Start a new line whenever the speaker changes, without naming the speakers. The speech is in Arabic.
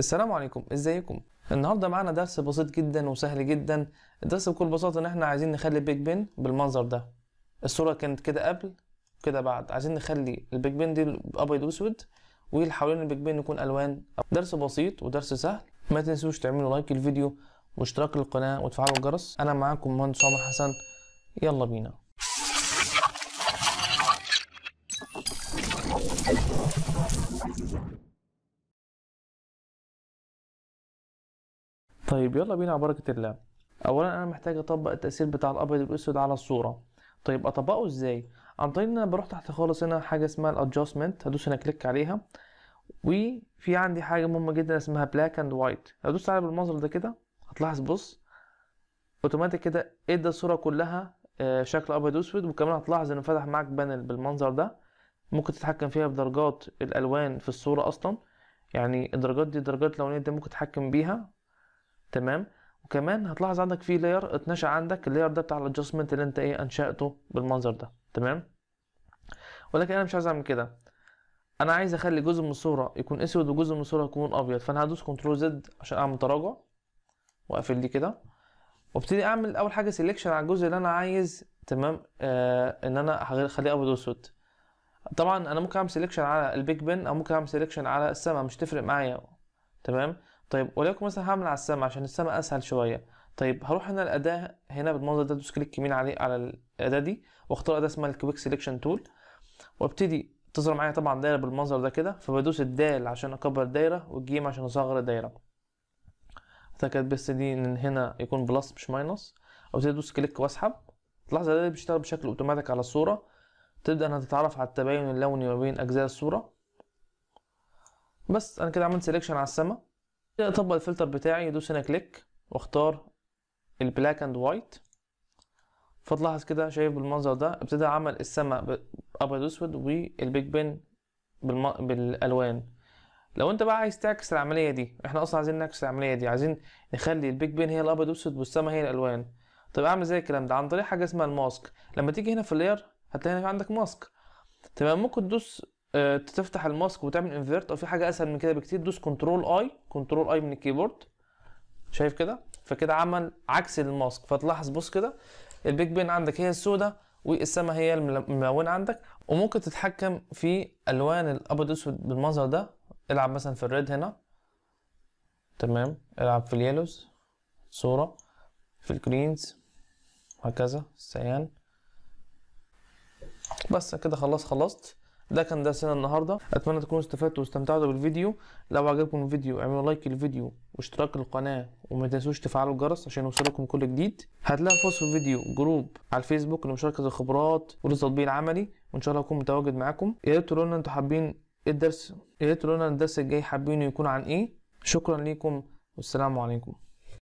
السلام عليكم ازيكم النهارده معانا درس بسيط جدا وسهل جدا الدرس بكل بساطه ان احنا عايزين نخلي بيج بن بالمنظر ده الصوره كانت كده قبل وكده بعد عايزين نخلي البيج بن دي ابيض واسود واللي حوالين البيج بن يكون الوان درس بسيط ودرس سهل ما تنسوش تعملوا لايك للفيديو واشتراك للقناه وتفعلوا الجرس انا معاكم مهندس عمر حسن يلا بينا طيب يلا بينا على بركة الله أولا أنا محتاج أطبق التأثير بتاع الأبيض والأسود على الصورة طيب أطبقه إزاي؟ عن طريق إن أنا بروح تحت خالص هنا حاجة اسمها الأدجستمنت هدوس هنا كليك عليها وفي عندي حاجة مهمة جدا اسمها بلاك أند وايت هدوس عليها بالمنظر ده كده هتلاحظ بص أوتوماتيك كده إدى الصورة كلها آه، شكل أبيض وأسود وكمان هتلاحظ إنه فتح معاك بانل بالمنظر ده ممكن تتحكم فيها بدرجات الألوان في الصورة أصلا يعني الدرجات دي درجات لونية دي ممكن تتحكم بيها تمام وكمان هتلاحظ عندك في لاير اتنشا عندك اللاير ده بتاع الادجستمنت اللي انت ايه انشأته بالمنظر ده تمام ولكن انا مش عايز اعمل كده انا عايز اخلي جزء من الصوره يكون اسود وجزء من الصوره يكون ابيض فانا هدوس كنترول زد عشان اعمل تراجع واقفل دي كده وابتدي اعمل اول حاجه سيلكشن على الجزء اللي انا عايز تمام آه ان انا اخليه ابيض واسود طبعا انا ممكن اعمل سيلكشن على البيج بن او ممكن اعمل سيلكشن على السما مش تفرق معايا تمام طيب وليكن مثلا هعمل على السما عشان السما اسهل شويه طيب هروح هنا الاداه هنا بالمنظر ده دوس كليك يمين عليه على الاداه دي واختار اداه اسمها الكويك سيلكشن تول وابتدي تظهر معايا طبعا دايره بالمنظر ده كده فبدوس الدال عشان اكبر دايره والجيم عشان اصغر الدايره اتاكد بس دي ان هنا يكون بلس مش ماينس وابتدي ادوس كليك واسحب تلاحظ الاداه دي بيشتغل بشكل اوتوماتيك على الصوره تبدا انها تتعرف على التباين اللوني ما بين اجزاء الصوره بس انا كده عملت سيلكشن على السما اطبق الفلتر بتاعي ادوس هنا كليك واختار البلاك اند وايت فتلاحظ كده شايف بالمنظر ده ابتدى عمل السماء ابيض واسود والبيج بن بالم... بالالوان لو انت بقى عايز تعكس العمليه دي احنا اصلا عايزين نعكس العمليه دي عايزين نخلي البيج بن هي الابيض واسود والسماء هي الالوان طب اعمل زي الكلام ده عن طريق حاجه اسمها الماسك لما تيجي هنا في اللاير هتلاقي هنا عندك ماسك تمام ممكن تدوس آه، تفتح الماسك وتعمل انفيرت او في حاجه اسهل من كده بكتير دوس كنترول اي كنترول اي من الكيبورد شايف كده فكده عمل عكس الماسك فتلاحظ بص كده البيج بين عندك هي السوداء والسما هي الملونه عندك وممكن تتحكم في الوان الابيض والاسود بالمظهر ده العب مثلا في الريد هنا تمام العب في اليلوز صوره في الجرينز وهكذا السيان بس كده خلاص خلصت ده كان درسنا النهارده اتمنى تكونوا استفدتوا واستمتعتوا بالفيديو لو عجبكم الفيديو اعملوا لايك للفيديو واشتراك للقناه وما تنسوش تفعلوا الجرس عشان يوصلكم كل جديد هتلاقي في وصف الفيديو جروب على الفيسبوك لمشاركه الخبرات والتطبيق العملي وان شاء الله اكون متواجد معاكم يا ريت تقولوا لنا انتوا حابين ايه الدرس يا ريت تقولوا لنا الدرس الجاي حابينه يكون عن ايه شكرا ليكم والسلام عليكم